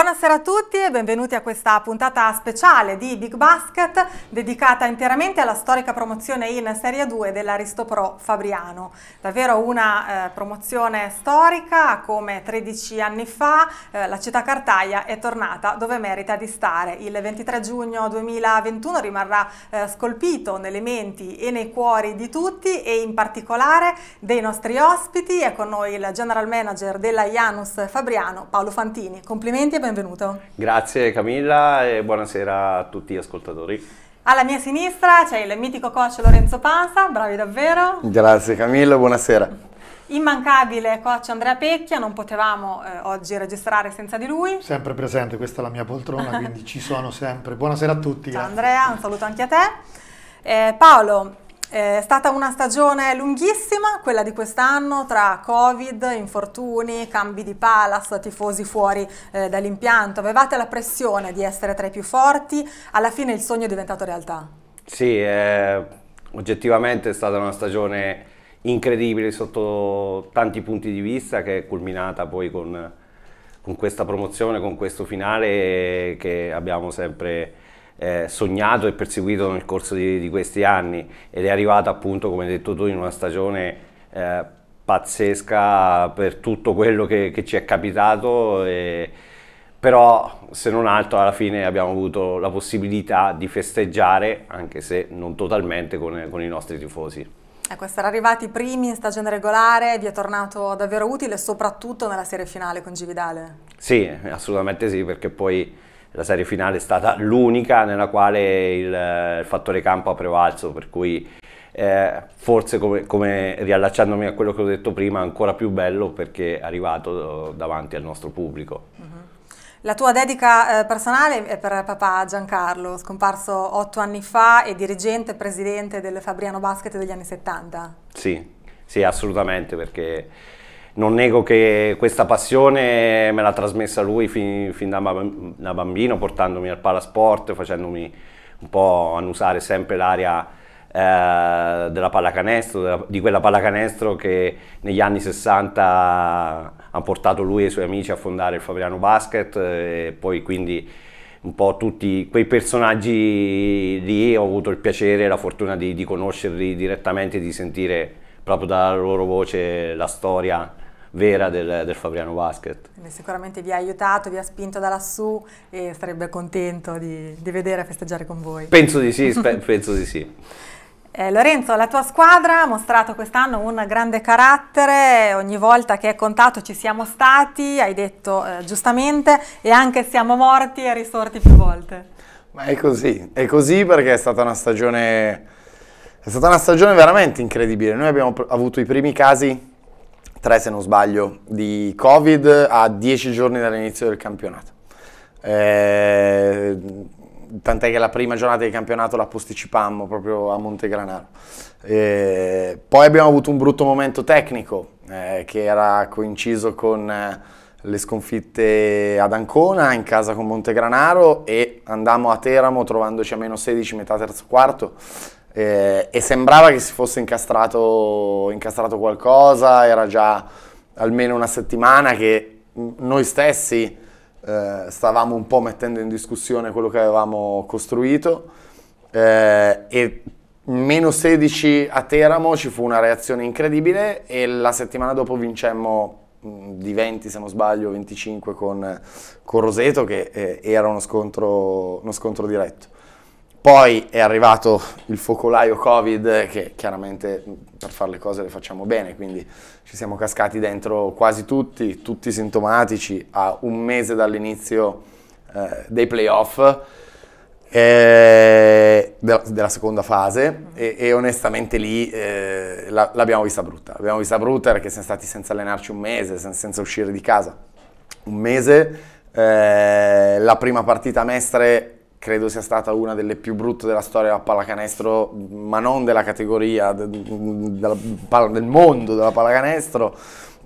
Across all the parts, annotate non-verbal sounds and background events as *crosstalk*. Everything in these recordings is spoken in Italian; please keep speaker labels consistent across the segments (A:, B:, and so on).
A: Buonasera a tutti e benvenuti a questa puntata speciale di Big Basket dedicata interamente alla storica promozione in Serie 2 dell'Aristopro Fabriano. Davvero una eh, promozione storica come 13 anni fa eh, la città Cartaia è tornata dove merita di stare. Il 23 giugno 2021 rimarrà eh, scolpito nelle menti e nei cuori di tutti e in particolare dei nostri ospiti. È con noi il General Manager della Janus Fabriano Paolo Fantini. Complimenti e benvenuti benvenuto.
B: Grazie Camilla e buonasera a tutti gli ascoltatori.
A: Alla mia sinistra c'è il mitico coach Lorenzo Panza, bravi davvero.
C: Grazie Camilla, buonasera.
A: Immancabile coach Andrea Pecchia, non potevamo eh, oggi registrare senza di lui.
C: Sempre
D: presente, questa è la mia poltrona, quindi ci sono sempre. Buonasera a tutti. Ciao grazie.
A: Andrea, un saluto anche a te. Eh, Paolo, eh, è stata una stagione lunghissima, quella di quest'anno, tra Covid, infortuni, cambi di palas, tifosi fuori eh, dall'impianto. Avevate la pressione di essere tra i più forti, alla fine il sogno è diventato realtà.
B: Sì, eh, oggettivamente è stata una stagione incredibile sotto tanti punti di vista che è culminata poi con, con questa promozione, con questo finale che abbiamo sempre eh, sognato e perseguito nel corso di, di, questi anni ed è arrivata appunto, come hai detto tu, in una stagione eh, pazzesca per tutto quello che, che ci è capitato. E, però se non altro alla fine abbiamo avuto la possibilità di festeggiare, anche se non totalmente, con, con i nostri tifosi.
A: Ecco, essere arrivati primi in stagione regolare vi è tornato davvero utile, soprattutto nella serie finale con Gividale.
B: Sì, assolutamente sì, perché poi la serie finale è stata l'unica nella quale il, il fattore campo ha prevalso, per cui eh, forse come, come, riallacciandomi a quello che ho detto prima, ancora più bello perché è arrivato eh, davanti al nostro pubblico.
A: Mm-hmm. La tua dedica eh, personale è per papà Giancarlo, scomparso otto anni fa e dirigente e presidente del Fabriano Basket degli anni 70.
B: Sì, sì, assolutamente, perché non nego che questa passione me l'ha trasmessa lui fin, fin da, da, bambino, portandomi al palasport, facendomi un po' annusare sempre l'aria eh, della pallacanestro, della, di quella pallacanestro che negli anni 60 ha portato lui e i suoi amici a fondare il Fabriano Basket eh, e poi quindi un po' tutti quei personaggi lì ho avuto il piacere e la fortuna di, di conoscerli direttamente, di sentire proprio dalla loro voce la storia vera del, del, Fabriano Basket.
A: Sicuramente vi ha aiutato, vi ha spinto da lassù e sarebbe contento di, di vedere e festeggiare con voi. Penso di sì, *laughs*
B: penso di sì.
A: Eh, Lorenzo, la tua squadra ha mostrato quest'anno un grande carattere, ogni volta che è contato ci siamo stati, hai detto eh, giustamente, e anche siamo morti e risorti più volte.
C: Ma è così, è così perché è stata una stagione, è stata una stagione veramente incredibile. Noi abbiamo avuto i primi casi tre se non sbaglio di Covid a dieci giorni dall'inizio del campionato. Eh, tant'è che la prima giornata di campionato la posticipammo proprio a Montegranaro. Eh, poi abbiamo avuto un brutto momento tecnico eh, che era coinciso con eh, le sconfitte ad Ancona in casa con Montegranaro e andammo a Teramo trovandoci a meno 16 metà terzo quarto eh, e sembrava che si fosse incastrato, incastrato qualcosa, era già almeno una settimana che noi stessi eh, stavamo un po' mettendo in discussione quello che avevamo costruito eh, e meno 16 a Teramo ci fu una reazione incredibile e la settimana dopo vincemmo di 20 se non sbaglio, 25 con, con Roseto che eh, era uno scontro, uno scontro diretto. Poi è arrivato il focolaio Covid che chiaramente mm, per fare le cose le facciamo bene, quindi ci siamo cascati dentro quasi tutti, tutti sintomatici a un mese dall'inizio eh, dei playoff eh, della, della, seconda fase e, e onestamente lì eh, la, l'abbiamo vista brutta. L'abbiamo vista brutta perché siamo stati senza allenarci un mese, sen- senza uscire di casa un mese. Eh, la prima partita a Mestre credo sia stata una delle più brutte della storia della pallacanestro, ma non della categoria, del, del mondo della pallacanestro.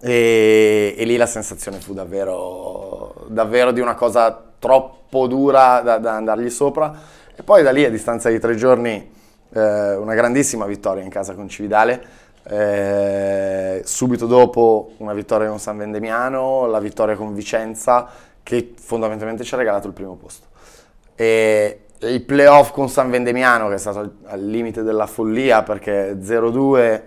C: E, e, lì la sensazione fu davvero, davvero di una cosa troppo dura da, da, andargli sopra. E poi da lì, a distanza di tre giorni, eh, una grandissima vittoria in casa con Cividale. Eh, subito dopo una vittoria con San Vendemiano, la vittoria con Vicenza, che fondamentalmente ci ha regalato il primo posto e il playoff con San Vendemiano che è stato al, limite della follia perché 0-2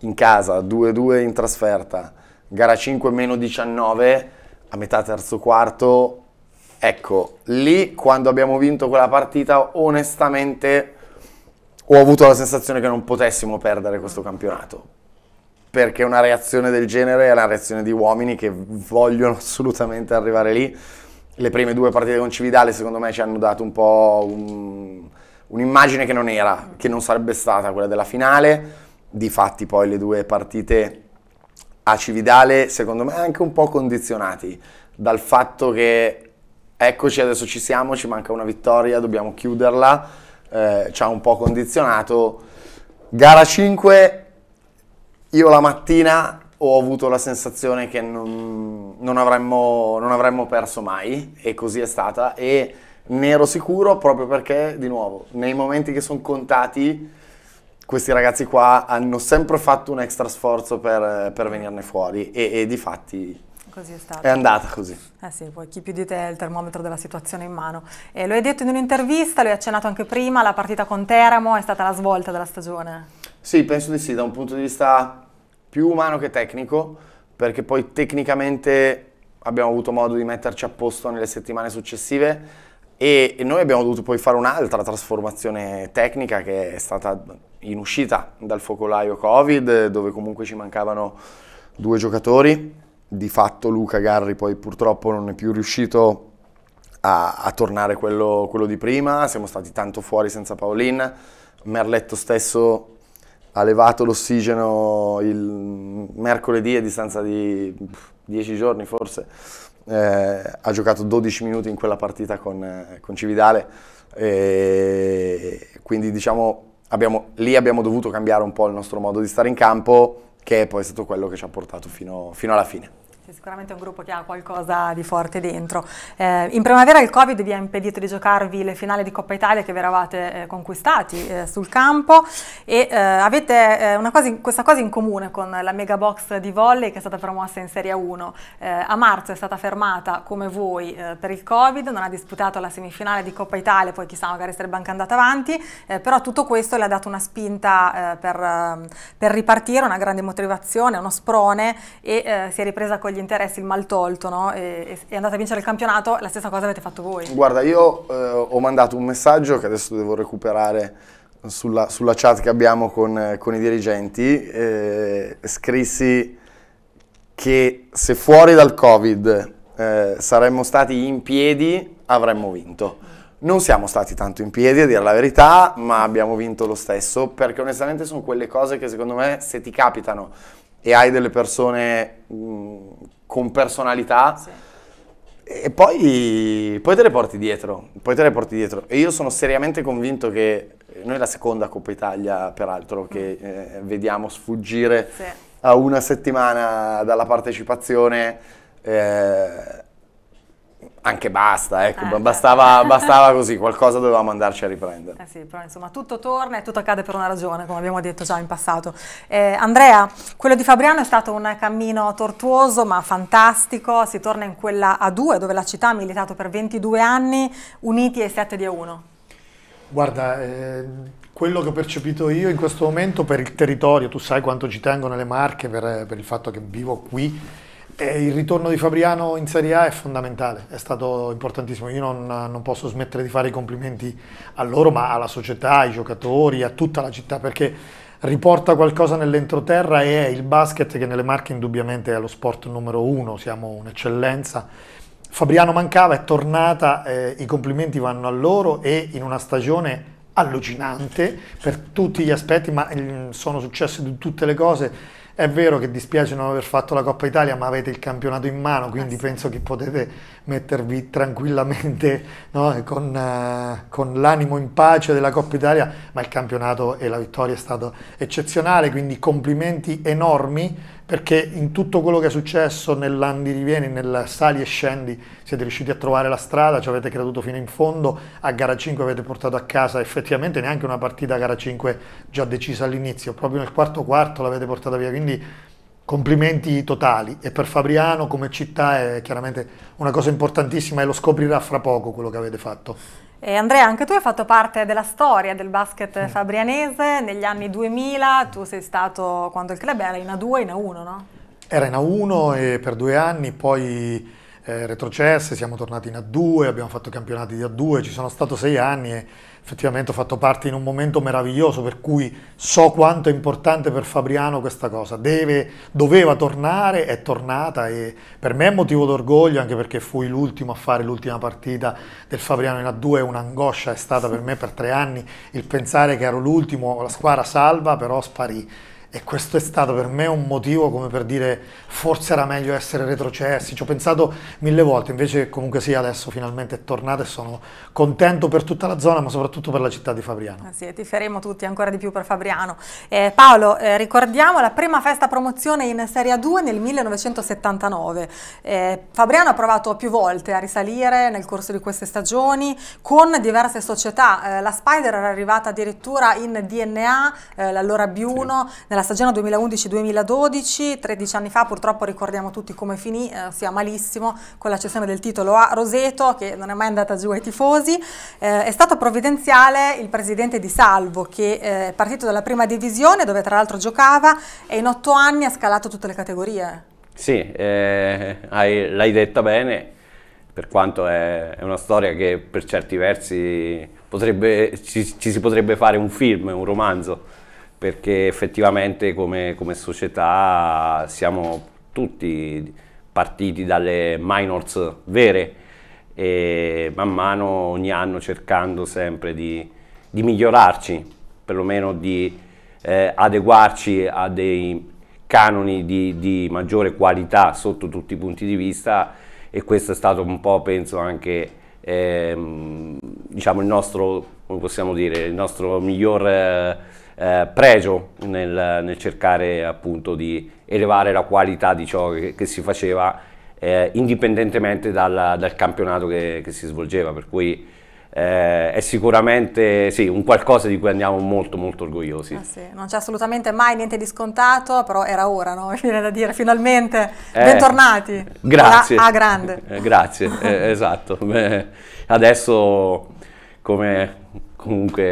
C: in casa, 2-2 in trasferta, gara 5 meno 19 a metà terzo quarto. Ecco, lì quando abbiamo vinto quella partita onestamente ho avuto la sensazione che non potessimo perdere questo campionato. Perché una reazione del genere è una reazione di uomini che vogliono assolutamente arrivare lì le prime due partite con Cividale secondo me ci hanno dato un po' un, un'immagine che non era, che non sarebbe stata quella della finale, difatti poi le due partite a Cividale secondo me anche un po' condizionati dal fatto che eccoci adesso ci siamo, ci manca una vittoria, dobbiamo chiuderla, eh, ci ha un po' condizionato. Gara 5, io la mattina ho avuto la sensazione che non, non, avremmo, non avremmo perso mai e così è stata e ne ero sicuro proprio perché, di nuovo, nei momenti che sono contati questi ragazzi qua hanno sempre fatto un extra sforzo per, per venirne fuori e, e di fatti Così è stato. È andata così.
A: Eh sì, poi chi più di te ha il termometro della situazione in mano. Eh, lo hai detto in un'intervista, lo hai accennato anche prima, la partita con Teramo è stata la svolta della stagione.
C: Sì, penso di sì, da un punto di vista più umano che tecnico, perché poi tecnicamente abbiamo avuto modo di metterci a posto nelle settimane successive e, e noi abbiamo dovuto poi fare un'altra trasformazione tecnica che è stata in uscita dal focolaio Covid, dove comunque ci mancavano due giocatori. Di fatto Luca Garri poi purtroppo non è più riuscito a, a tornare quello, quello di prima, siamo stati tanto fuori senza Paolin, Merletto stesso ha levato l'ossigeno il mercoledì a distanza di 10 giorni forse, eh, ha giocato 12 minuti in quella partita con, eh, con Cividale, e quindi diciamo abbiamo, lì abbiamo dovuto cambiare un po' il nostro modo di stare in campo, che è poi è stato quello che ci ha portato fino, fino alla fine.
A: Sì, sicuramente è un gruppo che ha qualcosa di forte dentro. Eh, in primavera il Covid vi ha impedito di giocarvi le finali di Coppa Italia che vi eravate eh, conquistati eh, sul campo e eh, avete eh, cosa, questa cosa in comune con la mega box di volley che è stata promossa in Serie 1. Eh, a marzo è stata fermata come voi per il Covid, non ha disputato la semifinale di Coppa Italia, poi chissà magari sarebbe anche andata avanti, però tutto questo le ha dato una spinta per, ehm, per, ripartire, una grande motivazione, uno sprone e si è ripresa con gli interessi, il maltolto, no? e, e andate a vincere il campionato, la stessa cosa avete fatto voi. Guarda, io
C: eh, ho mandato un messaggio che adesso devo recuperare sulla, sulla chat che abbiamo con, con i dirigenti, eh, scrissi che se fuori dal Covid eh, saremmo stati in piedi avremmo vinto. Non siamo stati tanto in piedi, a dire la verità, ma abbiamo vinto lo stesso, perché onestamente sono quelle cose che secondo me se ti capitano e hai delle persone mh, con personalità. Sì. E poi, poi, te le porti dietro, poi te le porti dietro. E io sono seriamente convinto che noi la seconda Coppa Italia, peraltro, mm. che eh, vediamo sfuggire sì. a una settimana dalla partecipazione, eh, anche basta, ecco, eh, bastava, bastava, così, qualcosa dovevamo andarci a riprendere. Eh sì,
A: però insomma tutto torna e tutto accade per una ragione, come abbiamo detto già in passato. Eh, Andrea, quello di Fabriano è stato un cammino tortuoso ma fantastico, si torna in quella A2 dove la città ha militato per 22 anni, uniti ai 7 di A1.
D: Guarda, eh, quello che ho percepito io in questo momento per il territorio, tu sai quanto ci tengo nelle Marche per, per il fatto che vivo qui, eh, il ritorno di Fabriano in Serie A è fondamentale, è stato importantissimo. Io non, non, posso smettere di fare i complimenti a loro, ma alla società, ai giocatori, a tutta la città, perché riporta qualcosa nell'entroterra e è il basket che nelle Marche indubbiamente è lo sport numero uno, siamo un'eccellenza. Fabriano mancava, è tornata, eh, i complimenti vanno a loro e in una stagione allucinante per tutti gli aspetti, ma mm, sono successe tutte le cose è vero che dispiace non aver fatto la Coppa Italia, ma avete il campionato in mano, quindi ah, sì. penso che potete mettervi tranquillamente no? con, uh, con, l'animo in pace della Coppa Italia, ma il campionato e la vittoria è stato eccezionale, quindi complimenti enormi perché in tutto quello che è successo nell'andi rivieni, nel sali e scendi, siete riusciti a trovare la strada, ci avete creduto fino in fondo, a gara 5 avete portato a casa effettivamente neanche una partita a gara 5 già decisa all'inizio, proprio nel quarto quarto l'avete portata via, quindi complimenti totali e per Fabriano come città è chiaramente una cosa importantissima e lo scoprirà fra poco quello che avete fatto.
A: E Andrea, anche tu hai fatto parte della storia del basket fabrianese negli anni 2000, tu sei stato quando il club era in A2 in A1, no?
D: Era in A1 e per due anni, poi eh, retrocesse, siamo tornati in A2, abbiamo fatto campionati di A2, ci sono stato sei anni e effettivamente ho fatto parte in un momento meraviglioso per cui so quanto è importante per Fabriano questa cosa. Deve, doveva tornare, è tornata e per me è motivo d'orgoglio anche perché fui l'ultimo a fare l'ultima partita del Fabriano in A2, un'angoscia è stata per me per tre anni il pensare che ero l'ultimo, la squadra salva però sparì. E questo è stato per me un motivo come per dire forse era meglio essere retrocessi, ci ho pensato mille volte, invece comunque sì adesso finalmente è tornato e sono contento per tutta la zona ma soprattutto per la città di Fabriano.
A: Ah sì, ti feremo tutti ancora di più per Fabriano. Eh, Paolo, eh, ricordiamo la prima festa promozione in Serie 2 nel 1979. Eh, Fabriano ha provato più volte a risalire nel corso di queste stagioni con diverse società, eh, la Spider era arrivata addirittura in DNA, eh, l'allora B1, sì. nella nella stagione 2011-2012, 13 anni fa purtroppo ricordiamo tutti come finì, eh, sia malissimo, con la cessione del titolo a Roseto che non è mai andata giù ai tifosi. Eh, è stato provvidenziale il presidente di Salvo che eh, è partito dalla prima divisione dove tra l'altro giocava e in otto anni ha scalato tutte le categorie.
B: Sì, eh, l'hai detta bene, per quanto è, è, una storia che per certi versi potrebbe, ci, ci si potrebbe fare un film, un romanzo perché effettivamente come, come società siamo tutti partiti dalle minors vere e man mano ogni anno cercando sempre di, di migliorarci, perlomeno di eh, adeguarci a dei canoni di, di, maggiore qualità sotto tutti i punti di vista e questo è stato un po' penso anche ehm, diciamo il nostro, come possiamo dire, il nostro miglior eh, eh, pregio nel, nel, cercare appunto di elevare la qualità di ciò che, che si faceva eh, indipendentemente dal, dal campionato che, che, si svolgeva, per cui eh, è sicuramente sì, un qualcosa di cui andiamo molto molto orgogliosi. Ah, sì. Non
A: c'è assolutamente mai niente di scontato, però era ora, no? *laughs* viene da dire, finalmente, eh, bentornati. Grazie. A, grande. *laughs* Eh,
B: grazie, eh, esatto. Beh, adesso come comunque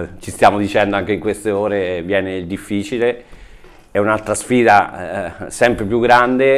B: eh, ci stiamo dicendo anche in queste ore eh, viene il difficile, è un'altra sfida eh, sempre più grande,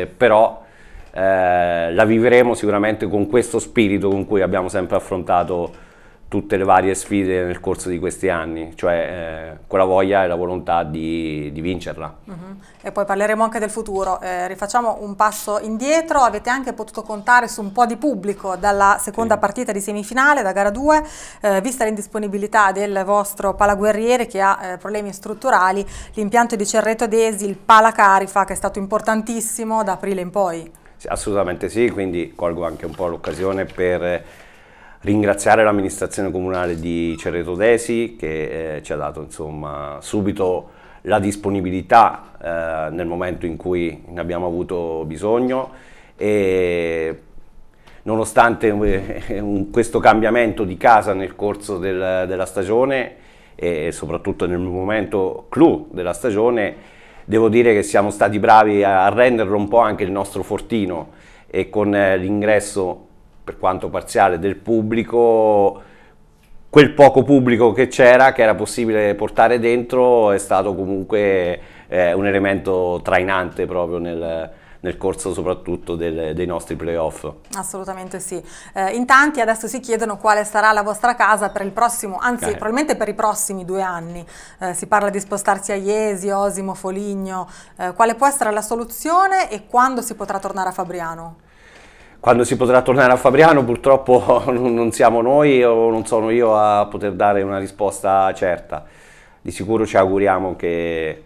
B: eh, però eh, la vivremo sicuramente con questo spirito con cui abbiamo sempre affrontato tutte le varie sfide nel corso di questi anni, cioè eh, con voglia e la volontà di, di vincerla.
A: Uh mhm. -huh. E poi parleremo anche del futuro, eh, rifacciamo un passo indietro, avete anche potuto contare su un po' di pubblico dalla seconda sì. partita di semifinale, da gara 2, eh, vista l'indisponibilità del vostro palaguerriere che ha eh, problemi strutturali, l'impianto di Cerreto Desi, il pala Carifa che è stato importantissimo da aprile in poi.
B: Sì, assolutamente sì, quindi colgo anche un po' l'occasione per ringraziare l'amministrazione comunale di Cerreto Desi che eh, ci ha dato insomma, subito la disponibilità eh, nel momento in cui ne abbiamo avuto bisogno e nonostante eh, questo cambiamento di casa nel corso del, della stagione e soprattutto nel momento clou della stagione devo dire che siamo stati bravi a renderlo un po' anche il nostro fortino e con eh, l'ingresso per quanto parziale, del pubblico, quel poco pubblico che c'era, che era possibile portare dentro, è stato comunque eh, un elemento trainante proprio nel, nel corso soprattutto del, dei nostri playoff.
A: Assolutamente sì. Eh, in tanti adesso si chiedono quale sarà la vostra casa per il prossimo, anzi okay. Eh. probabilmente per i prossimi due anni. Eh, si parla di spostarsi a Iesi, Osimo, Foligno. Eh, quale può essere la soluzione e quando si potrà tornare a Fabriano?
B: quando si potrà tornare a Fabriano purtroppo *laughs* non siamo noi o non sono io a poter dare una risposta certa. Di sicuro ci auguriamo che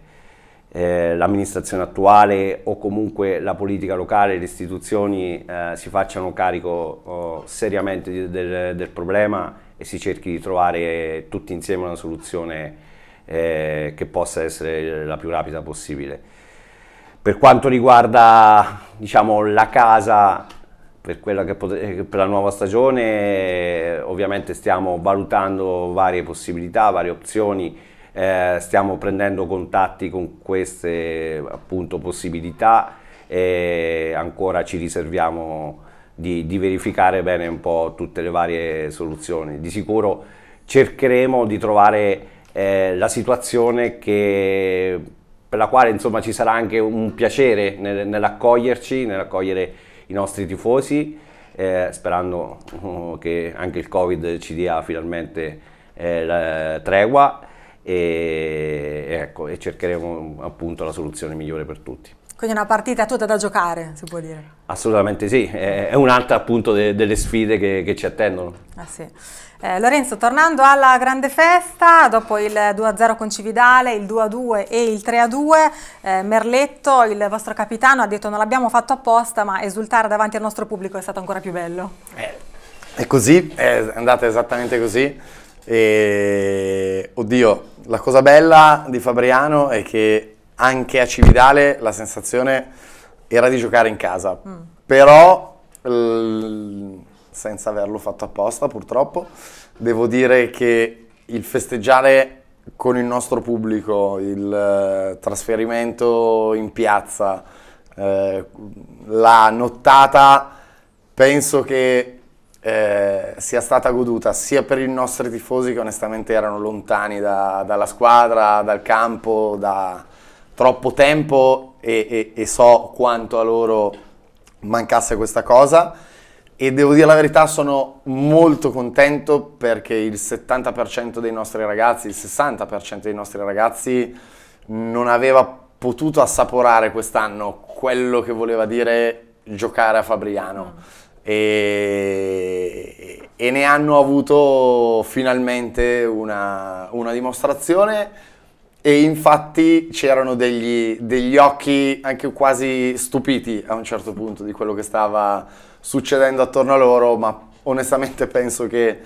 B: eh, l'amministrazione attuale o comunque la politica locale, le istituzioni eh, si facciano carico oh, seriamente del, del, problema e si cerchi di trovare tutti insieme una soluzione eh, che possa essere la più rapida possibile. Per quanto riguarda diciamo, la casa per, eh, per, la nuova stagione eh, ovviamente stiamo valutando varie possibilità, varie opzioni, eh, stiamo prendendo contatti con queste appunto, possibilità e ancora ci riserviamo di, di, verificare bene un po' tutte le varie soluzioni. Di sicuro cercheremo di trovare eh, la situazione che, per la quale insomma, ci sarà anche un piacere nel, nell'accoglierci, nell'accogliere i nostri tifosi, eh, sperando eh, che anche il Covid ci dia finalmente eh, tregua e, ecco, e cercheremo appunto la soluzione migliore per tutti.
A: Quindi una partita tutta da giocare, si può dire.
B: Assolutamente sì, è un'altra appunto de- delle sfide che-, che, ci attendono. Ah,
A: sì. eh, Lorenzo, tornando alla grande festa, dopo il 2-0 con Cividale, il 2-2 e il 3-2, eh, Merletto, il vostro capitano, ha detto non l'abbiamo fatto apposta, ma esultare davanti al nostro pubblico è stato ancora più bello. Eh,
C: è così, è andata esattamente così. E... Oddio, la cosa bella di Fabriano è che anche a Cividale la sensazione era di giocare in casa, mm. però senza averlo fatto apposta purtroppo, devo dire che il festeggiare con il nostro pubblico, il eh, trasferimento in piazza, eh, la nottata penso che eh, sia stata goduta sia per i nostri tifosi che onestamente erano lontani da, dalla squadra, dal campo, da, troppo tempo e, e, e so quanto a loro mancasse questa cosa e devo dire la verità sono molto contento perché il 70% dei nostri ragazzi, il 60% dei nostri ragazzi non aveva potuto assaporare quest'anno quello che voleva dire giocare a Fabriano mm. e, e ne hanno avuto finalmente una, una dimostrazione e infatti c'erano degli, degli occhi anche quasi stupiti a un certo punto di quello che stava succedendo attorno a loro, ma onestamente *laughs* penso che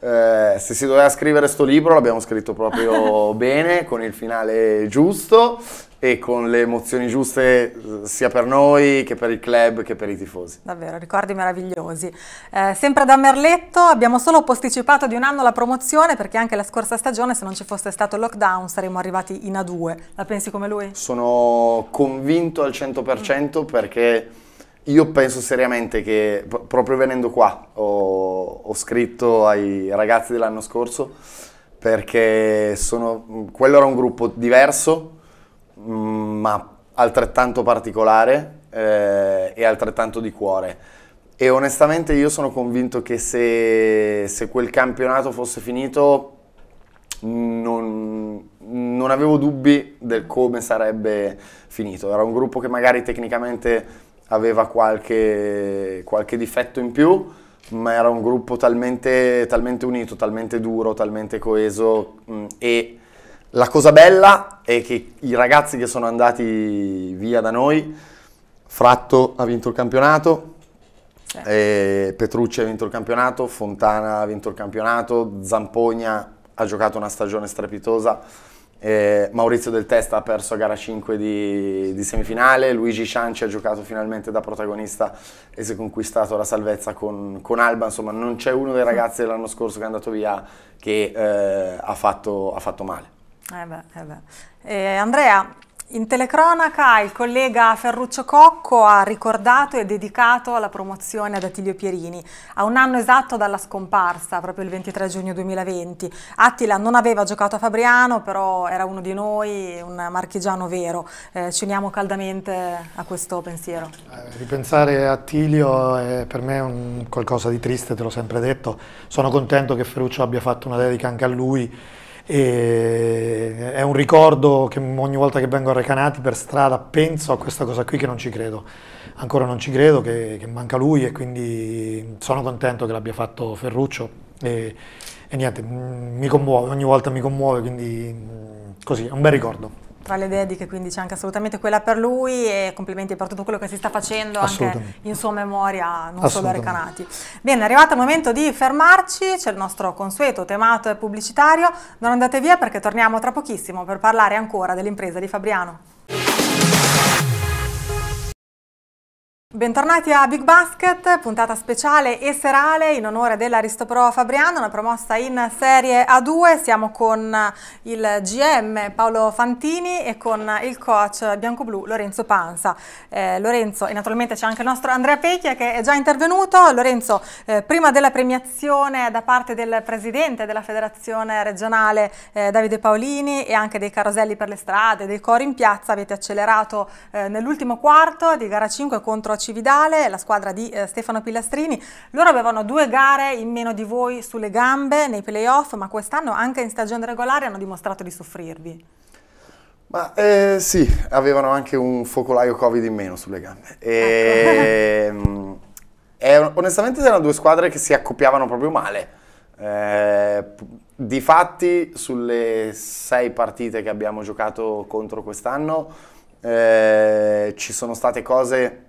C: eh, se si doveva scrivere questo libro l'abbiamo scritto proprio *laughs* bene, con il finale giusto e con le emozioni giuste eh, sia per noi che per il club che per i tifosi.
A: Davvero, ricordi meravigliosi. Eh, sempre da Merletto abbiamo solo posticipato di un anno la promozione perché anche la scorsa stagione se non ci fosse stato il lockdown saremmo arrivati in A2. La pensi come lui?
C: Sono convinto al 100% mm. perché io penso seriamente che proprio venendo qua ho, ho scritto ai ragazzi dell'anno scorso perché sono, quello era un gruppo diverso ma altrettanto particolare eh, e altrettanto di cuore. E onestamente io sono convinto che se, se quel campionato fosse finito non, non, avevo dubbi del come sarebbe finito. Era un gruppo che magari tecnicamente aveva qualche, qualche difetto in più, ma era un gruppo talmente, talmente unito, talmente duro, talmente coeso mh, mm, e la cosa bella è che i ragazzi che sono andati via da noi, Fratto ha vinto il campionato, eh. Petrucci ha vinto il campionato, Fontana ha vinto il campionato, Zampogna ha giocato una stagione strepitosa, eh, Maurizio Del Testa ha perso a gara 5 di, di semifinale, Luigi Cianci ha giocato finalmente da protagonista e si è conquistato la salvezza con, con Alba, insomma non c'è uno dei ragazzi dell'anno scorso che è andato via che eh, ha, fatto, ha fatto male.
A: Eh beh, eh beh. Eh, Andrea, in telecronaca il collega Ferruccio Cocco ha ricordato e dedicato la promozione ad Attilio Pierini a un anno esatto dalla scomparsa, proprio il 23 giugno 2020. Attila non aveva giocato a Fabriano, però era uno di noi, un marchigiano vero. Eh, ci uniamo caldamente a questo pensiero.
D: Eh, ripensare a Attilio è per me un qualcosa di triste, te l'ho sempre detto. Sono contento che Ferruccio abbia fatto una dedica anche a lui e è un ricordo che ogni volta che vengo a Recanati per strada penso a questa cosa qui che non ci credo. Ancora non ci credo che, che manca lui e quindi sono contento che l'abbia fatto Ferruccio e, e niente, mi commuove, ogni volta mi commuove, quindi mm, così, è un bel ricordo
A: tra le dediche, quindi c'è anche assolutamente quella per lui e complimenti per tutto quello che si sta facendo anche in sua memoria, non solo a Recanati. Bene, è arrivato il momento di fermarci, c'è il nostro consueto temato e pubblicitario, non andate via perché torniamo tra pochissimo per parlare ancora dell'impresa di Fabriano. Bentornati a Big Basket, puntata speciale e serale in onore dell'Aristopro Fabriano, una promossa in serie A2. Siamo con il GM Paolo Fantini e con il coach bianco-blu Lorenzo Panza. Eh, Lorenzo, e naturalmente c'è anche il nostro Andrea Pecchia che è già intervenuto. Lorenzo, eh, prima della premiazione da parte del presidente della federazione regionale eh, Davide Paolini e anche dei caroselli per le strade, dei cori in piazza, avete accelerato eh, nell'ultimo quarto di gara 5 contro Cividale, la squadra di eh, Stefano Pilastrini. Loro avevano due gare in meno di voi sulle gambe nei playoff, ma quest'anno anche in stagione regolare hanno dimostrato di soffrirvi.
C: Ma eh, sì, avevano anche un focolaio Covid in meno sulle gambe. E, ehm, ecco. eh, onestamente erano due squadre che si accoppiavano proprio male. Eh, difatti, sulle sei partite che abbiamo giocato contro quest'anno, eh, ci sono state cose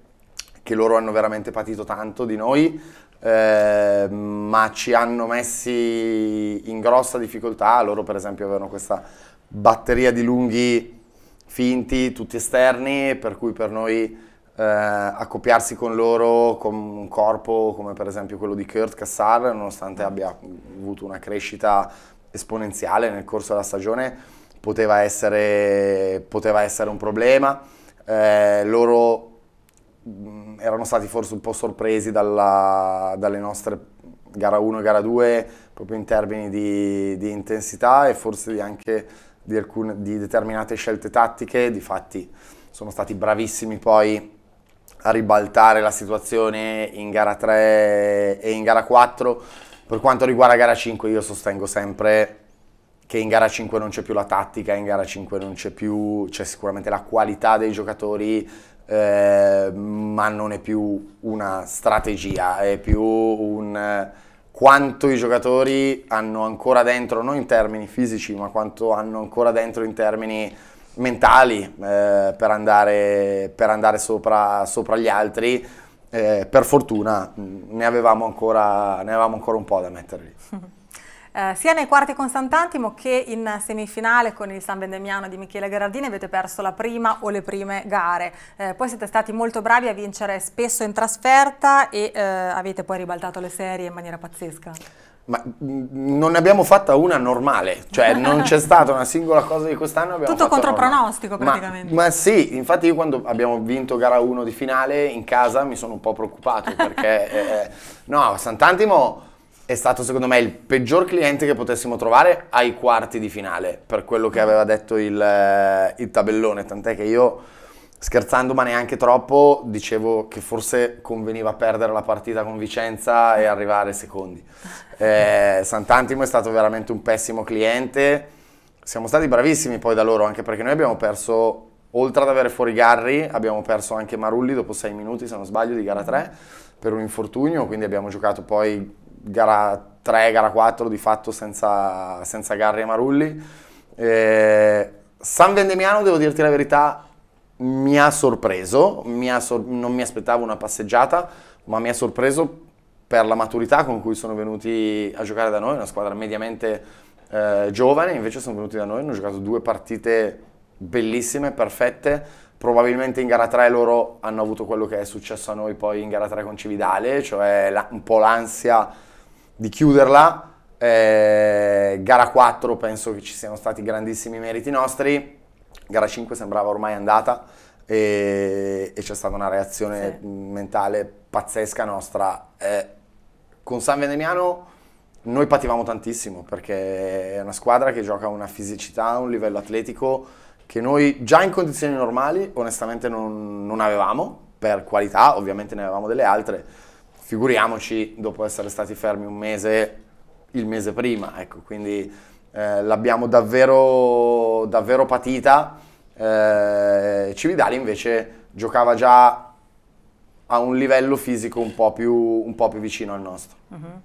C: che loro hanno veramente patito tanto di noi, eh, ma ci hanno messi in grossa difficoltà. Loro per esempio avevano questa batteria di lunghi finti, tutti esterni, per cui per noi... Eh, accoppiarsi con loro con un corpo come per esempio quello di Kurt Kassar, nonostante mm. abbia avuto una crescita esponenziale nel corso della stagione, poteva essere, poteva essere un problema. Eh, loro mh, mm, erano stati forse un po' sorpresi dalla, dalle nostre gara 1 e gara 2 proprio in termini di, di intensità e forse anche di, alcune, di determinate scelte tattiche, difatti sono stati bravissimi poi a ribaltare la situazione in gara 3 e in gara 4. Per quanto riguarda gara 5 io sostengo sempre che in gara 5 non c'è più la tattica, in gara 5 non c'è più, c'è sicuramente la qualità dei giocatori, eh, ma non è più una strategia, è più un eh, quanto i giocatori hanno ancora dentro, non in termini fisici, ma quanto hanno ancora dentro in termini mentali eh, per andare, per andare sopra, sopra gli altri. Eh, per fortuna ne avevamo, ancora, ne avevamo ancora un po' da mettere
A: lì. *laughs* Eh, sia nei quarti con Sant'Antimo che in semifinale con il San Vendemiano di Michele Gherardini avete perso la prima o le prime gare. Eh, poi siete stati molto bravi a vincere spesso in trasferta e eh, avete poi ribaltato le serie in maniera pazzesca.
C: Ma mm, non ne abbiamo fatta una normale, cioè non c'è *laughs* stata una singola cosa di quest'anno. Tutto contro
A: pronostico praticamente.
C: Ma, ma, sì, infatti io quando abbiamo vinto gara 1 di finale in casa mi sono un po' preoccupato perché *laughs* eh, eh, no, Sant'Antimo è stato secondo me il peggior cliente che potessimo trovare ai quarti di finale, per quello che aveva detto il, eh, il tabellone, tant'è che io scherzando ma neanche troppo dicevo che forse conveniva perdere la partita con Vicenza e arrivare secondi. Eh, Sant'Antimo è stato veramente un pessimo cliente, siamo stati bravissimi poi da loro anche perché noi abbiamo perso, oltre ad avere fuori Garri, abbiamo perso anche Marulli dopo sei minuti se non sbaglio di gara 3 per un infortunio, quindi abbiamo giocato poi gara 3, gara 4 di fatto senza, senza Garri e Marulli. Eh, San Vendemiano, devo dirti la verità, mi ha sorpreso, mi ha sor- non mi aspettavo una passeggiata, ma mi ha sorpreso per la maturità con cui sono venuti a giocare da noi, una squadra mediamente eh, giovane, invece sono venuti da noi, hanno giocato due partite bellissime, perfette, probabilmente in gara 3 loro hanno avuto quello che è successo a noi poi in gara 3 con Cividale, cioè la- un po' l'ansia di chiuderla. Eh, gara 4 penso che ci siano stati grandissimi meriti nostri, gara 5 sembrava ormai andata e, e c'è stata una reazione sì. mentale pazzesca nostra. Eh, con San Vendemiano noi pativamo tantissimo perché è una squadra che gioca una fisicità, un livello atletico che noi già in condizioni normali onestamente non, non avevamo, per qualità ovviamente ne avevamo delle altre figuriamoci dopo essere stati fermi un mese il mese prima, ecco, quindi eh, l'abbiamo davvero, davvero patita. Eh, Cividali invece giocava già a un livello fisico un po' più, un po più vicino al nostro. Uh-huh.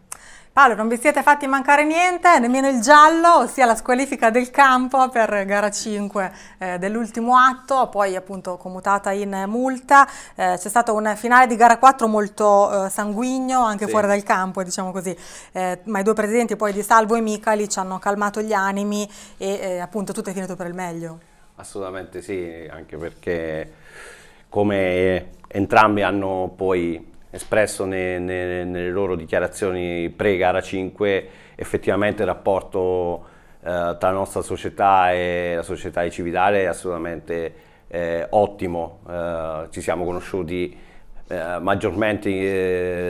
A: Paolo, non vi siete fatti mancare niente, nemmeno il giallo, ossia la squalifica del campo per gara 5 eh, dell'ultimo atto, poi appunto commutata in multa. Eh, C'è stato un finale di gara 4 molto eh, sanguigno, anche sì. fuori dal campo, diciamo così. Eh, ma i due presidenti poi di Salvo e Micali ci hanno calmato gli animi e eh, appunto tutto è finito per il meglio.
B: Assolutamente sì, anche perché come entrambi hanno poi espresso ne, ne, nelle loro dichiarazioni pre-gara 5, effettivamente il rapporto eh, tra la nostra società e la società di Cividale è assolutamente eh, ottimo. Eh, ci siamo conosciuti eh, maggiormente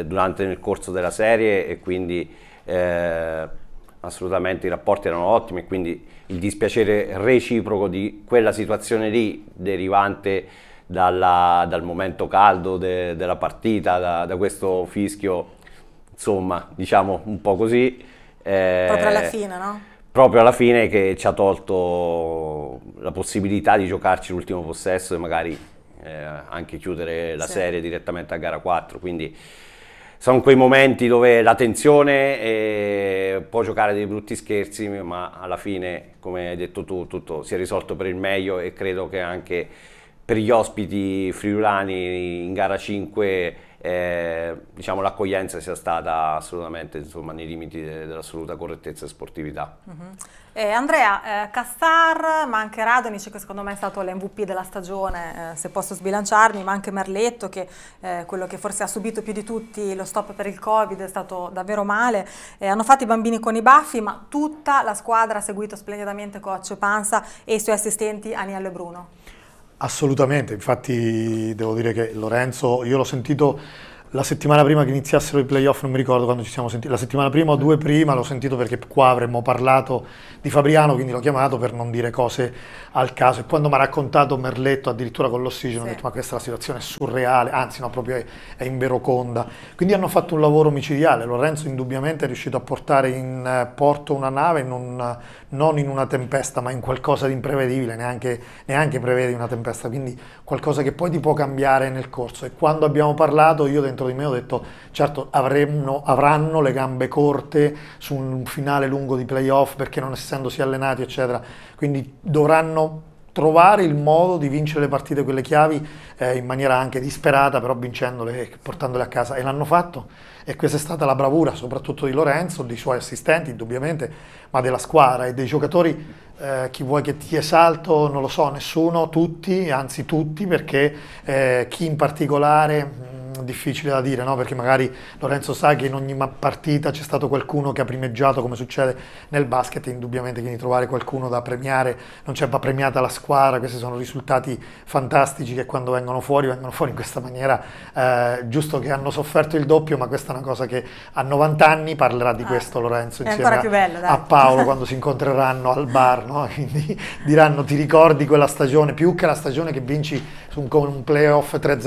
B: eh, durante il corso della serie e quindi eh, assolutamente i rapporti erano ottimi e quindi il dispiacere reciproco di quella situazione lì derivante dalla, dal momento caldo de, della partita, da, da, questo fischio, insomma, diciamo un po' così. Eh, proprio alla fine, no? Proprio alla fine che ci ha tolto la possibilità di giocarci l'ultimo possesso e magari eh, anche chiudere la sì. serie direttamente a gara 4. Quindi sono quei momenti dove la tensione eh, può giocare dei brutti scherzi, ma alla fine, come hai detto tu, tutto si è risolto per il meglio e credo che anche per gli ospiti friulani in gara 5 eh, diciamo, l'accoglienza sia stata assolutamente insomma, nei limiti dell'assoluta correttezza e sportività.
A: Uh -huh. eh, Andrea, eh, Castar, ma anche Radonic che secondo me è stato l'MVP della stagione, eh, se posso sbilanciarmi, ma anche Merletto che è eh, quello che forse ha subito più di tutti lo stop per il Covid è stato davvero male, eh, hanno fatto i bambini con i baffi ma tutta la squadra ha seguito splendidamente coach Panza e i suoi assistenti Aniello e Bruno.
D: Assolutamente, infatti devo dire che Lorenzo, io l'ho sentito la settimana prima che iniziassero i playoff, non mi ricordo quando ci siamo sentiti, la settimana prima o due mm. prima l'ho sentito perché qua avremmo parlato di Fabriano, quindi l'ho chiamato per non dire cose al caso e quando mi ha raccontato Merletto addirittura con l'ossigeno sì. ho detto ma questa è la situazione è surreale, anzi no, proprio è, è inveroconda. Quindi hanno fatto un lavoro micidiale, Lorenzo indubbiamente è riuscito a portare in eh, porto una nave in un non in una tempesta, ma in qualcosa di imprevedibile, neanche, neanche prevedi una tempesta, quindi qualcosa che poi ti può cambiare nel corso. E quando abbiamo parlato, io dentro di me ho detto, certo avremmo, avranno le gambe corte su un finale lungo di playoff perché non essendosi allenati, eccetera, quindi dovranno trovare il modo di vincere le partite quelle chiavi eh, in maniera anche disperata, però vincendole e portandole a casa. E l'hanno fatto e questa è stata la bravura soprattutto di Lorenzo, dei suoi assistenti indubbiamente, ma della squadra e dei giocatori, eh, chi vuoi che ti esalto, non lo so, nessuno, tutti, anzi tutti, perché eh, chi in particolare difficile da dire, no? perché magari Lorenzo sa che in ogni partita c'è stato qualcuno che ha primeggiato, come succede nel basket, indubbiamente quindi trovare qualcuno da premiare, non c'è va premiata la squadra, questi sono risultati fantastici che quando vengono fuori, vengono fuori in questa maniera, eh, giusto che hanno sofferto il doppio, ma questa è una cosa che a 90 anni parlerà di ah, questo Lorenzo insieme a, a, Paolo quando si incontreranno al bar, no? *laughs* quindi diranno ti ricordi quella stagione, più che la stagione che vinci su un, un playoff 3-0, 3-0,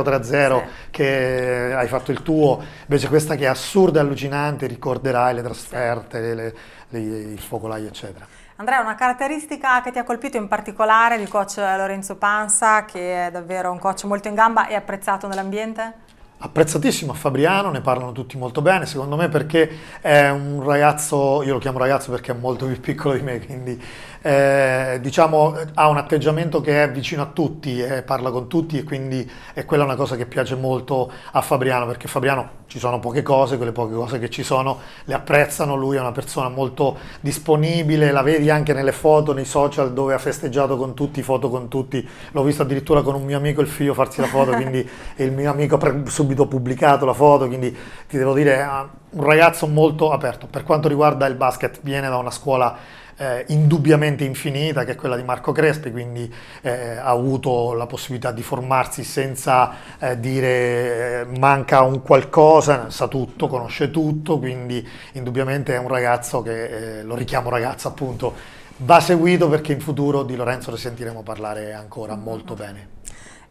D: 3-0, sì che hai fatto il tuo, invece questa che è assurda e allucinante, ricorderai le trasferte, le, le, le, il focolai, eccetera.
A: Andrea, una caratteristica che ti ha colpito in particolare del coach Lorenzo Panza, che è davvero un coach molto in gamba e apprezzato nell'ambiente?
D: apprezzatissimo a Fabriano, ne parlano tutti molto bene, secondo me perché è un ragazzo, io lo chiamo ragazzo perché è molto più piccolo di me, quindi eh, diciamo, ha un atteggiamento che è vicino a tutti, eh, parla con tutti e quindi è quella una cosa che piace molto a Fabriano, perché Fabriano ci sono poche cose, quelle poche cose che ci sono le apprezzano, lui è una persona molto disponibile, la vedi anche nelle foto, nei social dove ha festeggiato con tutti, foto con tutti, l'ho visto addirittura con un mio amico il figlio farsi la foto, quindi *laughs* il mio amico ha subito pubblicato la foto, quindi ti devo dire un ragazzo molto aperto. Per quanto riguarda il basket, viene da una scuola eh, indubbiamente infinita che è quella di Marco Crespi, quindi eh, ha avuto la possibilità di formarsi senza eh, dire eh, manca un qualcosa, sa tutto, conosce tutto, quindi indubbiamente è un ragazzo che, eh, lo richiamo ragazzo appunto, va seguito perché in futuro di Lorenzo lo sentiremo parlare ancora molto mm-hmm. bene.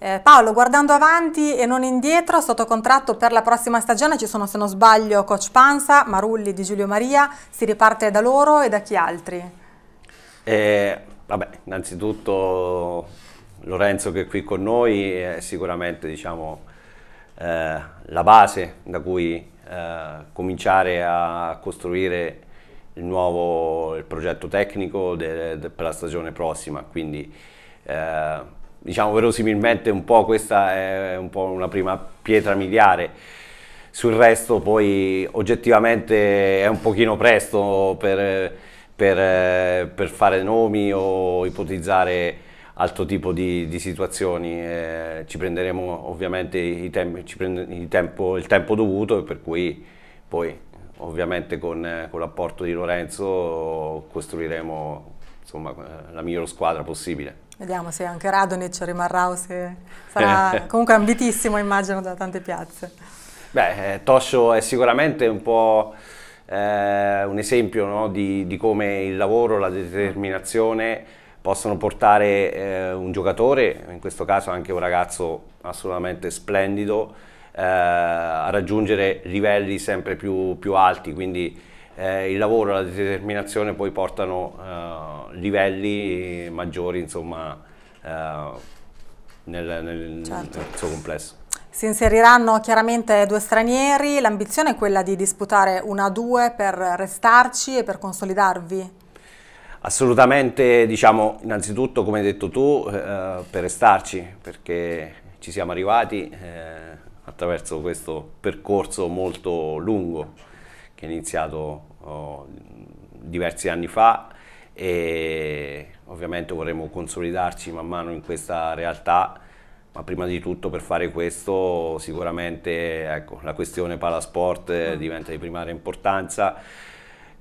A: Eh, Paolo, guardando avanti e non indietro, sotto contratto per la prossima stagione ci sono, se non sbaglio, Coach Panza, Marulli di Giulio Maria, si riparte da loro e da chi altri?
B: Eh, vabbè, innanzitutto Lorenzo che è qui con noi è sicuramente diciamo, eh, la base da cui eh, cominciare a costruire il nuovo il progetto tecnico de, de, per la stagione prossima, quindi eh, diciamo verosimilmente un po' questa è un po' una prima pietra miliare. Sul resto poi oggettivamente è un pochino presto per, per, per fare nomi o ipotizzare altro tipo di, di situazioni. Eh, ci prenderemo ovviamente i tem ci prend i tempo, il tempo dovuto e per cui poi ovviamente con, con l'apporto di Lorenzo costruiremo insomma, la miglior squadra possibile.
A: Vediamo se anche Radonic rimarrà o se sarà eh. comunque ambitissimo, immagino, da tante piazze.
B: Beh, eh, Toscio è sicuramente un po'... Eh, un esempio no, di, di, come il lavoro, la determinazione possono portare eh, un giocatore, in questo caso anche un ragazzo assolutamente splendido, eh, a raggiungere livelli sempre più, più alti. Quindi eh, il lavoro e la determinazione poi portano eh, livelli eh, maggiori insomma, eh, nel, nel, certo. nel suo complesso.
A: Si inseriranno chiaramente due stranieri, l'ambizione è quella di disputare una a due per restarci e per consolidarvi?
B: Assolutamente, diciamo, innanzitutto come hai detto tu, eh, per restarci, perché ci siamo arrivati eh, attraverso questo percorso molto lungo che è iniziato oh, diversi anni fa e ovviamente vorremmo consolidarci man mano in questa realtà ma prima di tutto per fare questo sicuramente ecco, la questione palasport mm. diventa di primaria importanza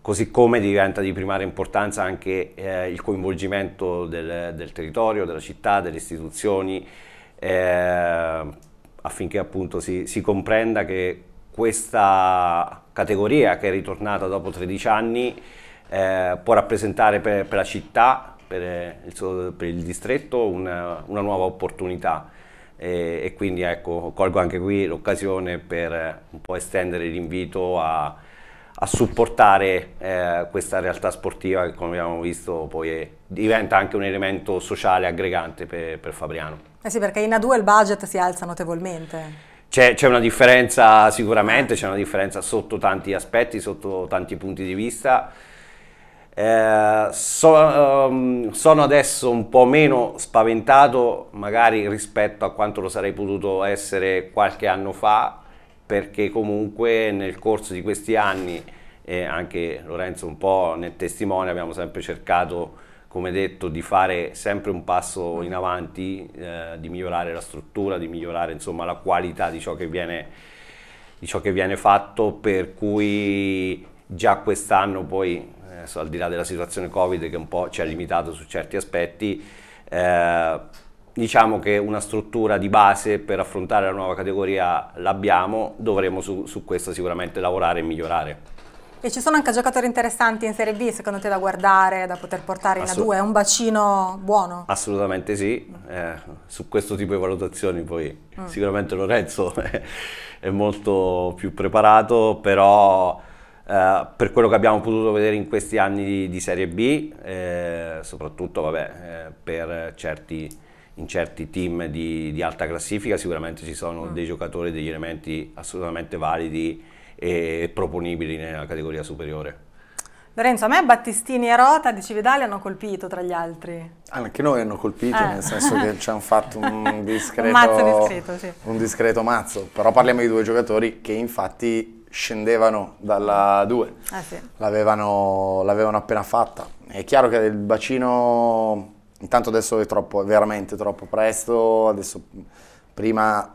B: così come diventa di primaria importanza anche eh, il coinvolgimento del, del, territorio, della città, delle istituzioni eh, affinché appunto si, si comprenda che questa categoria che è ritornata dopo 13 anni eh, può rappresentare per, per, la città, per eh, il, suo, per il distretto una, una, nuova opportunità e, e quindi ecco, colgo anche qui l'occasione per eh, un po' estendere l'invito a, a supportare eh, questa realtà sportiva che come abbiamo visto poi è, diventa anche un elemento sociale aggregante per, per Fabriano.
A: Eh sì, perché in A2 il budget si alza notevolmente.
B: C'è, c'è, una differenza sicuramente, c'è una differenza sotto tanti aspetti, sotto tanti punti di vista. Eh, so, um, sono adesso un po' meno spaventato magari rispetto a quanto lo sarei potuto essere qualche anno fa perché comunque nel corso di questi anni e anche Lorenzo un po' nel testimone abbiamo sempre cercato come detto, di fare sempre un passo in avanti, eh, di migliorare la struttura, di migliorare insomma, la qualità di ciò, viene, di ciò, che viene, fatto, per cui già quest'anno poi, adesso, eh, al di là della situazione Covid che un po' ci ha limitato su certi aspetti, eh, diciamo che una struttura di base per affrontare la nuova categoria l'abbiamo, dovremo su, su questo sicuramente lavorare e migliorare.
A: E ci sono anche giocatori interessanti in Serie B, secondo te, da guardare, da poter portare in Assu- A2? È un bacino buono?
B: Assolutamente sì. Eh, su questo tipo di valutazioni poi mm. sicuramente Lorenzo *laughs* è molto più preparato, però eh, per quello che abbiamo potuto vedere in questi anni di, di Serie B, eh, soprattutto vabbè, eh, per certi in certi team di, di, alta classifica sicuramente ci sono mm. dei giocatori, degli elementi assolutamente validi e proponibili nella categoria superiore.
A: Lorenzo, a me Battistini e Rota di Cividale hanno colpito tra gli altri.
C: Anche noi hanno colpito, eh. nel senso che ci hanno fatto un *laughs* discreto, un, mazzo discreto sì. un discreto mazzo. Però parliamo di due giocatori che infatti scendevano dalla 2. Ah, sì. l'avevano, l'avevano, appena fatta. È chiaro che il bacino, intanto adesso è, troppo, è veramente troppo presto, adesso prima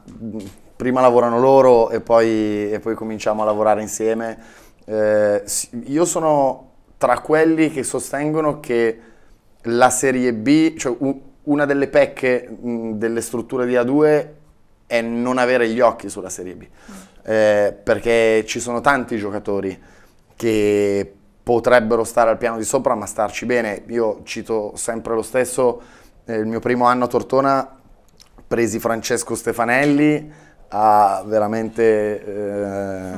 C: prima lavorano loro e poi, e poi cominciamo a lavorare insieme. Eh, io sono tra quelli che sostengono che la Serie B, cioè una delle pecche mh, delle strutture di A2 è non avere gli occhi sulla Serie B, mm. eh, perché ci sono tanti giocatori che potrebbero stare al piano di sopra ma starci bene. Io cito sempre lo stesso, eh, il mio primo anno a Tortona presi Francesco Stefanelli a veramente eh,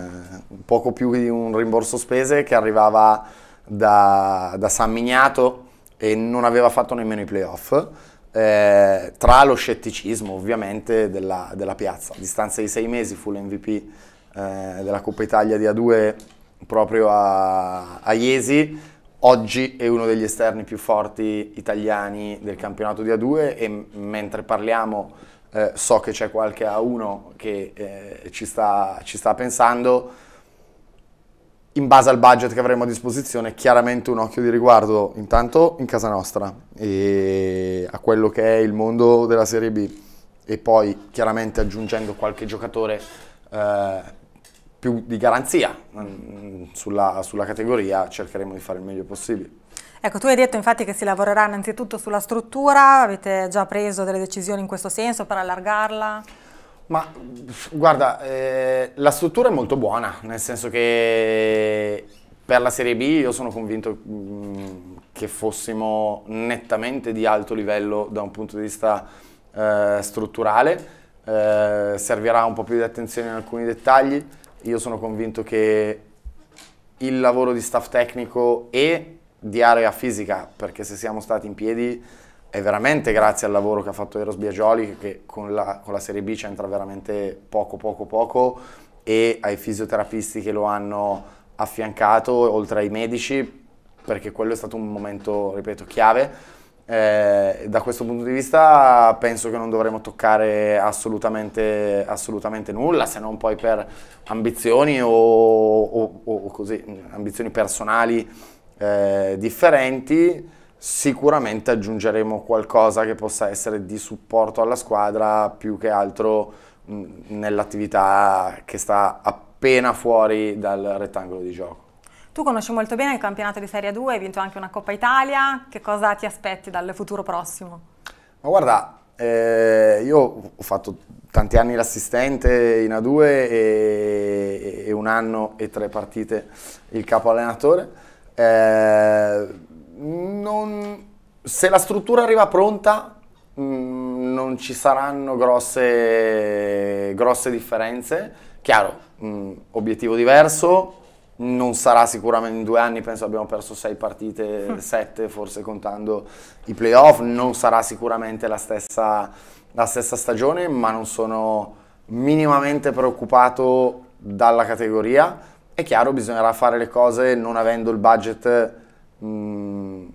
C: poco più di un rimborso spese che arrivava da, da San Mignato e non aveva fatto nemmeno i playoff. Eh, tra lo scetticismo ovviamente della, della, piazza. A distanza di sei mesi fu l'MVP eh, della Coppa Italia di A2 proprio a, a, Iesi, oggi è uno degli esterni più forti italiani del campionato di A2 e mentre parliamo eh, so che c'è qualche A1 che eh, ci, sta, ci sta pensando, in base al budget che avremo a disposizione, chiaramente un occhio di riguardo intanto in casa nostra e a quello che è il mondo della Serie B e poi chiaramente aggiungendo qualche giocatore eh, più di garanzia mh, mm, sulla, sulla categoria cercheremo di fare il meglio possibile.
A: Ecco, tu hai detto infatti che si lavorerà innanzitutto sulla struttura, avete già preso delle decisioni in questo senso per allargarla?
C: Ma guarda, eh, la struttura è molto buona, nel senso che per la Serie B io sono convinto mh, mm, che fossimo nettamente di alto livello da un punto di vista eh, strutturale, eh, servirà un po' più di attenzione in alcuni dettagli, io sono convinto che il lavoro di staff tecnico e di area fisica, perché se siamo stati in piedi è veramente grazie al lavoro che ha fatto Eros Biagioli, che con la, con la Serie B c'entra veramente poco, poco, poco, e ai fisioterapisti che lo hanno affiancato, oltre ai medici, perché quello è stato un momento, ripeto, chiave. Eh, da questo punto di vista penso che non dovremmo toccare assolutamente, assolutamente nulla, se non poi per ambizioni o, o, o così, ambizioni personali eh, differenti, sicuramente aggiungeremo qualcosa che possa essere di supporto alla squadra più che altro mm, nell'attività che sta appena fuori dal rettangolo di gioco.
A: Tu conosci molto bene il campionato di Serie 2, hai vinto anche una Coppa Italia, che cosa ti aspetti dal futuro prossimo?
C: Ma guarda, eh, io ho fatto tanti anni l'assistente in A2 e, e un anno e tre partite il capo allenatore eh, non, se la struttura arriva pronta mh, mm, non ci saranno grosse, grosse differenze. Chiaro, mh, mm, obiettivo diverso, non sarà sicuramente in due anni, penso abbiamo perso sei partite, mm. sette forse contando i playoff, non sarà sicuramente la stessa, la stessa stagione, ma non sono minimamente preoccupato dalla categoria è chiaro, bisognerà fare le cose non avendo il budget mh, mm,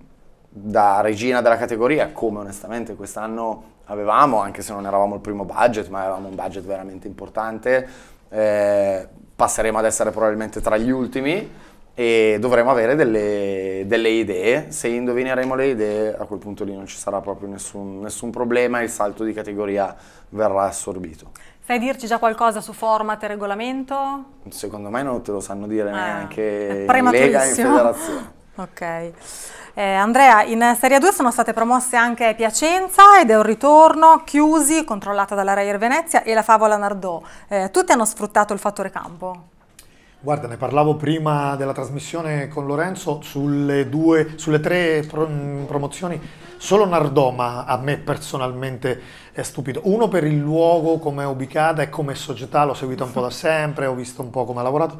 C: da regina della categoria, come onestamente quest'anno avevamo, anche se non eravamo il primo budget, ma avevamo un budget veramente importante. Eh, passeremo ad essere probabilmente tra gli ultimi e dovremo avere delle, delle, idee. Se indovineremo le idee, a quel punto lì non ci sarà proprio nessun, nessun problema, il salto di categoria verrà assorbito.
A: Sai dirci già qualcosa su format e regolamento?
C: Secondo me non te lo sanno dire ah, neanche in Lega e in Federazione.
A: *laughs* ok. Eh, Andrea, in Serie 2 sono state promosse anche Piacenza ed è un ritorno chiusi, controllata dalla Reyer Venezia e la Favola Nardò. Eh, tutti hanno sfruttato il fattore campo.
D: Guarda, ne parlavo prima della trasmissione con Lorenzo sulle, due, sulle tre promozioni. Solo Nardoma a me personalmente è stupito. Uno per il luogo, come è ubicata e come società, l'ho seguita un po' da sempre, ho visto un po' come ha lavorato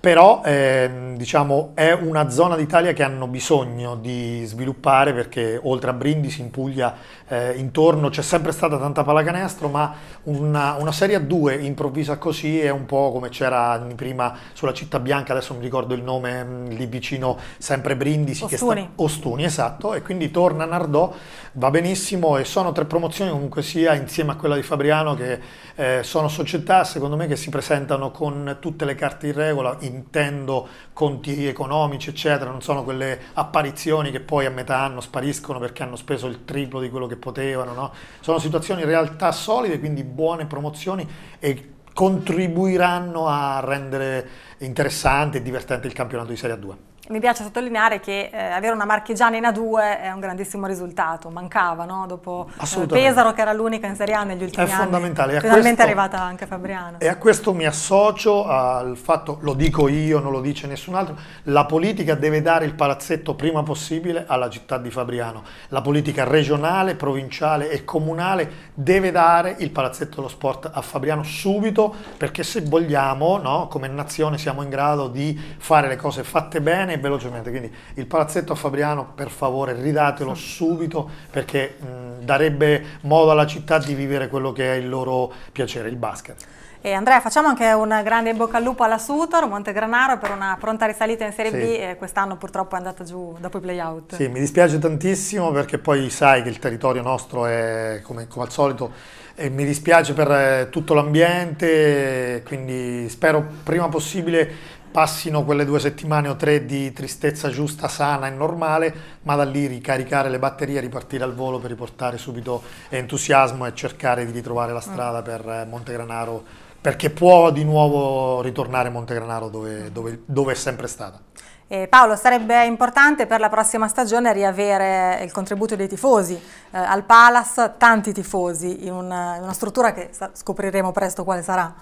D: però eh, diciamo, è una zona d'Italia che hanno bisogno di sviluppare perché oltre a Brindisi in Puglia eh, intorno c'è sempre stata tanta pallacanestro ma una, una serie a due improvvisa così è un po' come c'era prima sulla Città Bianca adesso non ricordo il nome mm, lì vicino sempre Brindisi Ostuni. Sta, Ostuni esatto e quindi torna Nardò va benissimo e sono tre promozioni comunque sia insieme a quella di Fabriano che eh, sono società secondo me che si presentano con tutte le carte in regola intendo conti economici, eccetera, non sono quelle apparizioni che poi a metà anno spariscono perché hanno speso il triplo di quello che potevano, no? sono situazioni in realtà solide, quindi buone promozioni e contribuiranno a rendere interessante e divertente il campionato di Serie A2
A: mi piace sottolineare che eh, avere una marchigiana in A2 è un grandissimo risultato, mancava no? dopo eh, Pesaro che era l'unica in Serie A negli ultimi è anni. È fondamentale. Finalmente questo, è arrivata anche Fabriano.
D: E a questo mi associo al fatto, lo dico io, non lo dice nessun altro, la politica deve dare il palazzetto prima possibile alla città di Fabriano. La politica regionale, provinciale e comunale deve dare il palazzetto dello sport a Fabriano subito perché se vogliamo, no, come nazione, siamo in grado di fare le cose fatte bene velocemente. Quindi il palazzetto a Fabriano, per favore, ridatelo subito perché mh, darebbe modo alla città di vivere quello che è il loro piacere, il basket.
A: E Andrea, facciamo anche un grande in bocca al lupo alla Sutor, Montegranaro, per una pronta risalita in Serie sì. B. e Quest'anno purtroppo è andata giù dopo i playout. Sì, mi
D: dispiace tantissimo perché poi sai che il territorio nostro è, come, come al solito, e mi dispiace per eh, tutto l'ambiente, quindi spero prima possibile passino quelle due settimane o tre di tristezza giusta, sana e normale, ma da lì ricaricare le batterie, ripartire al volo per riportare subito entusiasmo e cercare di ritrovare la strada per eh, Montegranaro, perché può di nuovo ritornare Montegranaro dove, dove, dove è sempre stata.
A: Eh, Paolo, sarebbe importante per la prossima stagione riavere il contributo dei tifosi. Eh, al Palace tanti tifosi, in una, in una struttura che scopriremo presto quale sarà.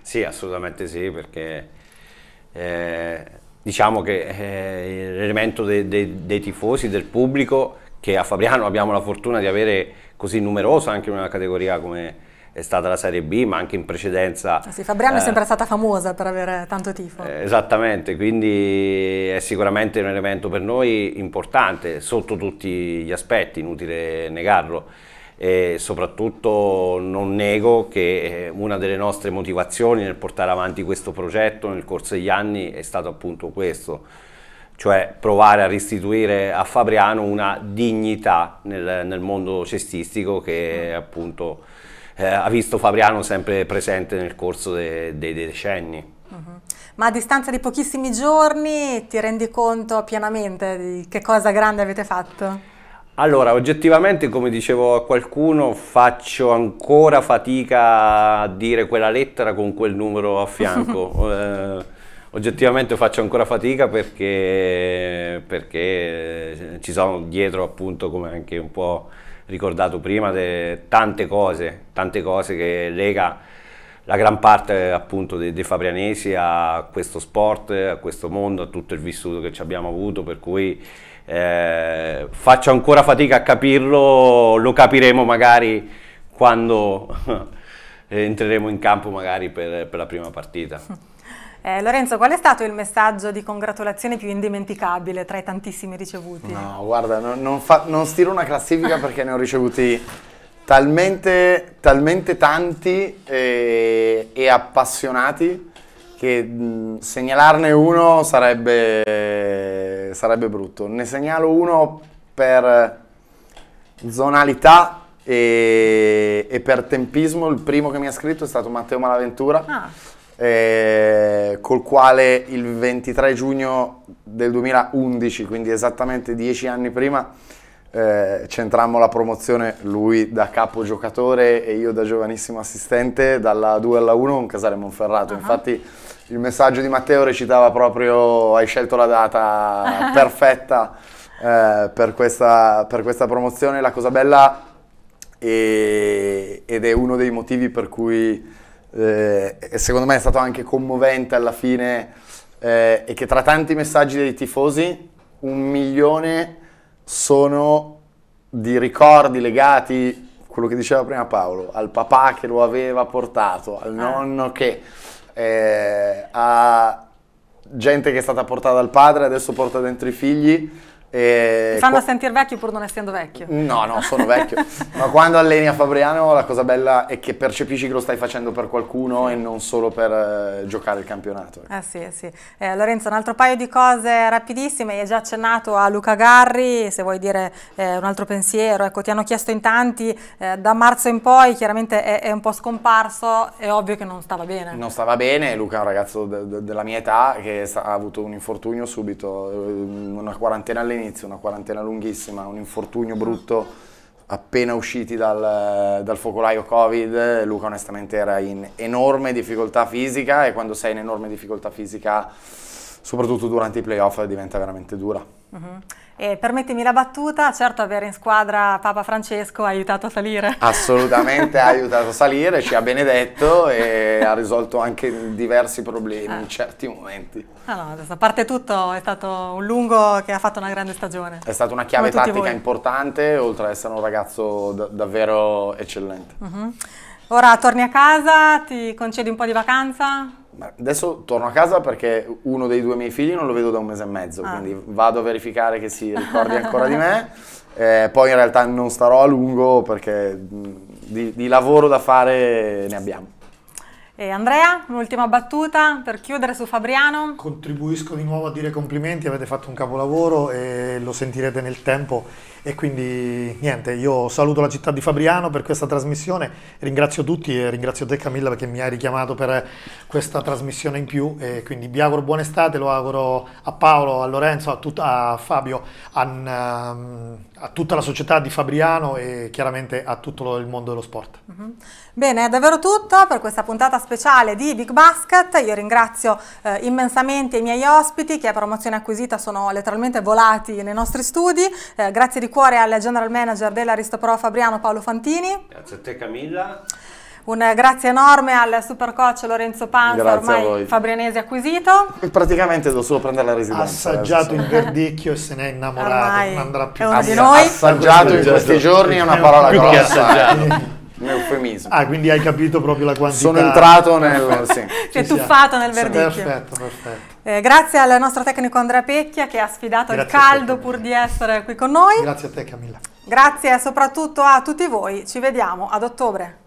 B: Sì, assolutamente sì, perché eh, diciamo che eh, l'elemento de, de, dei tifosi, del pubblico, che a Fabriano abbiamo la fortuna di avere così numeroso anche in una categoria come è stata la Serie B, ma anche in precedenza. Ah, sì,
A: Fabriano eh, è sempre stata famosa per avere tanto tifo. Eh,
B: esattamente, quindi è sicuramente un elemento per noi importante sotto tutti gli aspetti, inutile negarlo e soprattutto non nego che eh, una delle nostre motivazioni nel portare avanti questo progetto nel corso degli anni è stato appunto questo, cioè provare a restituire a Fabriano una dignità nel, nel mondo cestistico che appunto eh, ha visto Fabriano sempre presente nel corso dei de, de decenni. Mm-hmm.
A: Ma a distanza di pochissimi giorni ti rendi conto pienamente di che cosa grande avete fatto?
B: Allora, oggettivamente, come dicevo a qualcuno, faccio ancora fatica a dire quella lettera con quel numero a fianco. *laughs* eh, oggettivamente faccio ancora fatica perché, perché, eh, ci sono dietro, appunto, come anche un po' ricordato prima, tante cose, tante cose che lega la gran parte appunto dei, dei fabrianesi a questo sport, a questo mondo, a tutto il vissuto che ci abbiamo avuto, per cui eh, faccio ancora fatica a capirlo, lo capiremo magari quando *laughs* entreremo in campo magari per, per la prima partita. *laughs*
A: Eh, Lorenzo, qual è stato il messaggio di congratulazione più indimenticabile tra i tantissimi ricevuti?
B: No, guarda, non, non, fa, non stiro una
C: classifica *laughs* perché ne ho ricevuti talmente, talmente tanti e, eh, e appassionati che mh, segnalarne uno sarebbe sarebbe brutto. Ne segnalo uno per zonalità e, e, per tempismo. Il primo che mi ha scritto è stato Matteo Malaventura, ah. eh, col quale il 23 giugno del 2011, quindi esattamente dieci anni prima, eh, centrammo la promozione, lui da capo giocatore e io da giovanissimo assistente, dalla 2 alla 1 con Casale Monferrato. Uh-huh. Infatti il messaggio di Matteo recitava proprio hai scelto la data *laughs* perfetta eh, per, questa, per, questa, promozione. La cosa bella è, ed è uno dei motivi per cui eh, secondo me è stato anche commovente alla fine è eh, che tra tanti messaggi dei tifosi un milione sono di ricordi legati, quello che diceva prima Paolo, al papà che lo aveva portato, al ah. nonno che, eh, a gente che è stata portata dal padre, adesso porta dentro i figli e fanno qua...
A: sentire vecchio pur non essendo vecchio. No,
C: no, sono *laughs* vecchio. Ma quando alleni a Fabriano la cosa bella è che percepisci che lo stai facendo per qualcuno sì. e non solo per eh, giocare il campionato.
A: Ecco. Eh, sì, eh sì. Eh, Lorenzo, un altro paio di cose rapidissime. Hai già accennato a Luca Garri, se vuoi dire eh, un altro pensiero. Ecco, ti hanno chiesto in tanti, eh, da marzo in poi chiaramente è, è, un po' scomparso, è ovvio che non stava bene. Non
C: stava bene, Luca è un ragazzo de de della mia età che ha avuto un infortunio subito, una quarantena all'inizio all'inizio, una quarantena lunghissima, un infortunio mm. brutto, appena usciti dal, dal, focolaio Covid, Luca onestamente era in enorme difficoltà fisica e quando sei in enorme difficoltà fisica soprattutto durante i playoff diventa veramente dura.
A: Uh mm-hmm. -huh. E permettimi la battuta, certo avere in squadra Papa Francesco ha aiutato a salire.
C: Assolutamente ha aiutato a salire, ci ha benedetto e ha *laughs* risolto anche diversi problemi eh. in certi momenti.
A: Ah, no, no, a parte tutto è stato un lungo che ha fatto una grande stagione. È stata
C: una chiave tattica voi. importante, oltre ad essere un ragazzo da davvero eccellente.
A: Uh mm-hmm. -huh. Ora torni a casa, ti concedi un po' di vacanza?
C: Adesso torno a casa perché uno dei due miei figli non lo vedo da un mese e mezzo, ah. quindi vado a verificare che si ricordi ancora di me. Eh, poi in realtà non starò a lungo perché di, di lavoro da fare ne abbiamo.
A: E Andrea, un'ultima battuta per chiudere su Fabriano. Contribuisco di nuovo a dire
D: complimenti, avete fatto un capolavoro e lo sentirete nel tempo e quindi niente, io saluto la città di Fabriano per questa trasmissione, ringrazio tutti e ringrazio te Camilla perché mi hai richiamato per questa trasmissione in più e quindi vi auguro buona estate, lo auguro a Paolo, a Lorenzo, a, tut- a Fabio, a, ehm, a, tutta la società di Fabriano e chiaramente a tutto il mondo dello sport.
A: Mm-hmm. Bene, è davvero tutto per questa puntata speciale di Big Basket, io ringrazio eh, immensamente i miei ospiti che a promozione acquisita sono letteralmente volati nei nostri studi, eh, grazie di cuore al general manager dell'Aristopro Fabriano Paolo Fantini.
B: Grazie a te Camilla.
A: Un grazie enorme al super supercoach Lorenzo Panza, grazie ormai fabrianese acquisito.
C: Praticamente devo solo prendere la
D: residenza. Assaggiato il verdicchio e se ne è innamorato, ormai non andrà più. È uno Assaggiato in questi giorni è una parola grossa.
C: un eufemismo.
D: Ah, quindi hai capito proprio la quantità. Sono entrato nel... sì. è tuffato nel verdicchio. Perfetto,
A: perfetto. Eh, grazie al nostro tecnico Andrea Pecchia che ha sfidato grazie il caldo te, pur di essere qui con noi.
D: Grazie a te Camilla.
A: Grazie soprattutto a tutti voi, ci vediamo ad ottobre.